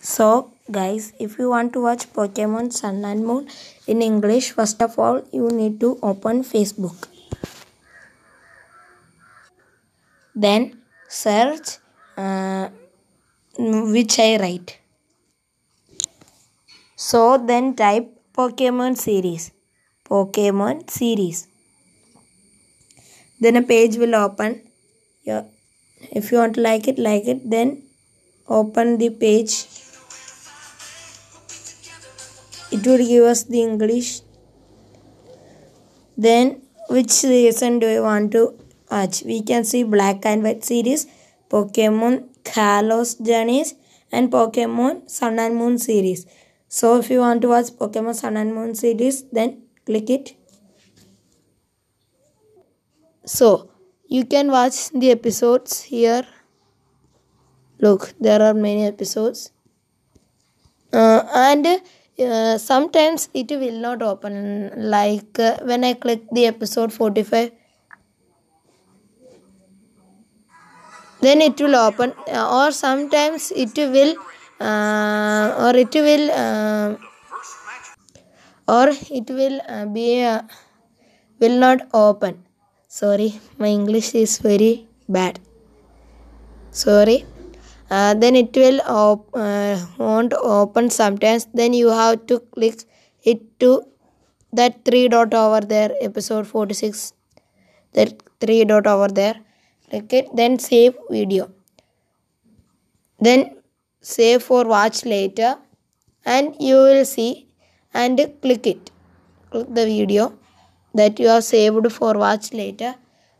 So guys, if you want to watch Pokemon Sun and Moon in English, first of all, you need to open Facebook. Then search uh, which I write. So then type Pokemon series. Pokemon series. Then a page will open. If you want to like it, like it. Then open the page it will give us the English then which season do you want to watch we can see black and white series Pokemon Kalos journeys and Pokemon Sun and Moon series so if you want to watch Pokemon Sun and Moon series then click it so you can watch the episodes here look there are many episodes uh, and uh, sometimes it will not open like uh, when i click the episode 45 then it will open uh, or sometimes it will uh, or it will uh, or it will uh, be will not open sorry my english is very bad sorry uh, then it will op uh, won't open sometimes then you have to click it to that three dot over there episode 46 that three dot over there click it then save video then save for watch later and you will see and click it click the video that you have saved for watch later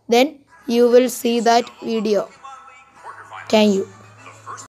then you will see that video thank you